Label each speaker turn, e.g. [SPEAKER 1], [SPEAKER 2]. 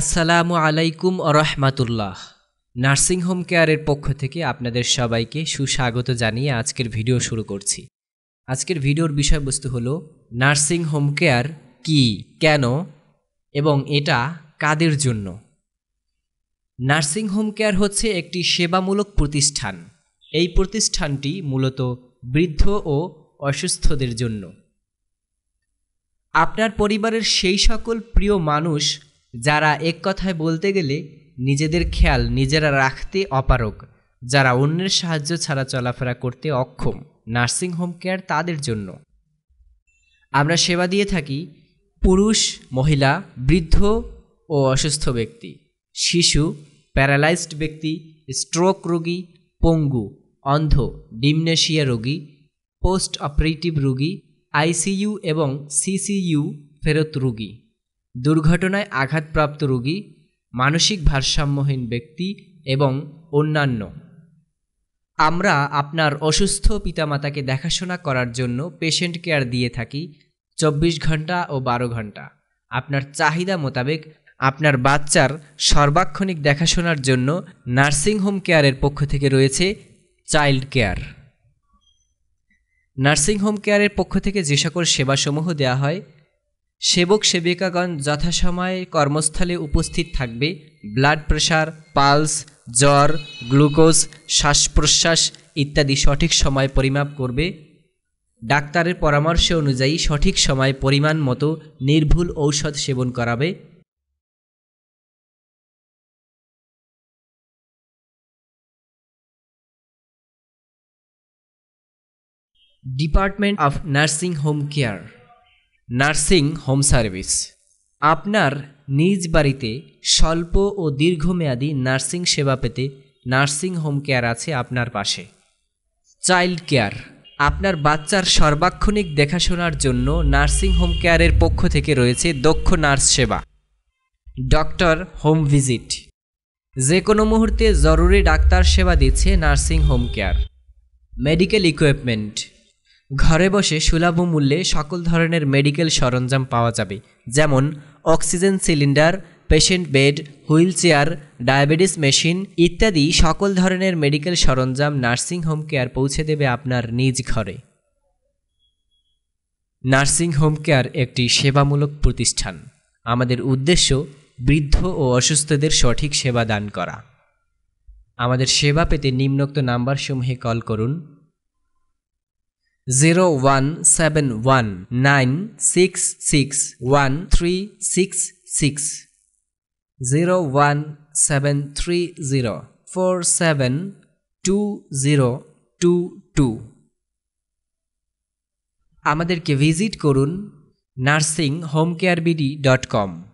[SPEAKER 1] আসসালামু আলাইকুম nursing nursing home কেয়ারের পক্ষ থেকে আপনাদের সবাইকে সুস্বাগত জানিয়ে আজকের ভিডিও শুরু করছি আজকের ভিডিওর বিষয়বস্তু হলো নার্সিং হোম কেয়ার কি কেন এবং এটা কাদের জন্য নার্সিং হোম কেয়ার হচ্ছে একটি সেবামূলক প্রতিষ্ঠান এই প্রতিষ্ঠানটি মূলত বৃদ্ধ ও অসুস্থদের জন্য আপনার পরিবারের সেই সকল প্রিয় মানুষ যারা এক কথায় বলতে গেলে নিজেদের খেয়াল নিজেরা রাখতে অপারক যারা অন্যের সাহায্য ছাড়া চলাফেরা করতে অক্ষম নার্সিং হোম কেয়ার তাদের জন্য আমরা সেবা দিয়ে থাকি পুরুষ মহিলা বৃদ্ধ ও অসুস্থ ব্যক্তি শিশু প্যারালাইজড ব্যক্তি স্ট্রোক রোগী পঙ্গু অন্ধ ডিমনেশিয়া রোগী পোস্ট অপারেটিভ রোগী আইসিইউ এবং সিসিইউ ফেরত রুগী দুর্ঘটনায় আঘাতপ্রাপ্ত রুগী মানসিক ভারসাম্যহীন ব্যক্তি এবং অন্যান্য আমরা আপনার অসুস্থ পিতামাতাকে দেখাশোনা করার জন্য পেশেন্ট কেয়ার দিয়ে থাকি চব্বিশ ঘন্টা ও বারো ঘন্টা আপনার চাহিদা মোতাবেক আপনার বাচ্চার সর্বাক্ষণিক দেখাশোনার জন্য নার্সিং হোম কেয়ারের পক্ষ থেকে রয়েছে চাইল্ড কেয়ার নার্সিং হোম কেয়ারের পক্ষ থেকে যে সকল সেবাসমূহ দেয়া হয় সেবক সেবিকাগণ যথাসময়ে কর্মস্থলে উপস্থিত থাকবে ব্লাড প্রেশার পালস জ্বর গ্লুকোজ শ্বাস প্রশ্বাস ইত্যাদি সঠিক সময় পরিমাপ করবে ডাক্তারের পরামর্শ অনুযায়ী সঠিক সময় পরিমাণ মতো নির্ভুল ঔষধ সেবন করাবে department of nursing home care nursing home service আপনার নিজ বাড়িতে স্বল্প ও দীর্ঘমেয়াদী নার্সিং সেবা পেতে নার্সিং হোম কেয়ার আছে আপনার পাশে চাইল্ড কেয়ার আপনার বাচ্চার সর্বাক্ষণিক দেখাশোনার জন্য নার্সিং হোম কেয়ারের পক্ষ থেকে রয়েছে দক্ষ নার্স সেবা ডক্টর হোম ভিজিট যে কোনো মুহূর্তে জরুরি ডাক্তার সেবা দিচ্ছে nursing home care medical equipment ঘরে বসে সুলভ মূল্যে সকল ধরনের মেডিকেল সরঞ্জাম পাওয়া যাবে যেমন oxygen cylinder patient bed wheelchair diabetes machine ইত্যাদি সকল ধরনের মেডিকেল সরঞ্জাম নার্সিং হোম কেয়ার পৌঁছে দেবে আপনার নিজ ঘরে নার্সিং হোম কেয়ার একটি সেবামূলক প্রতিষ্ঠান আমাদের উদ্দেশ্য বৃদ্ধ ও অসুস্থদের সঠিক সেবা দান করা আমাদের সেবা পেতে নিম্নোক্ত নাম্বারসমূহে কল করুন zero one seven one nine six six one three six six zero one seven three zero four seven two zero two two আমাদেরকে ভিজিট করুন nursing home care BD dot কম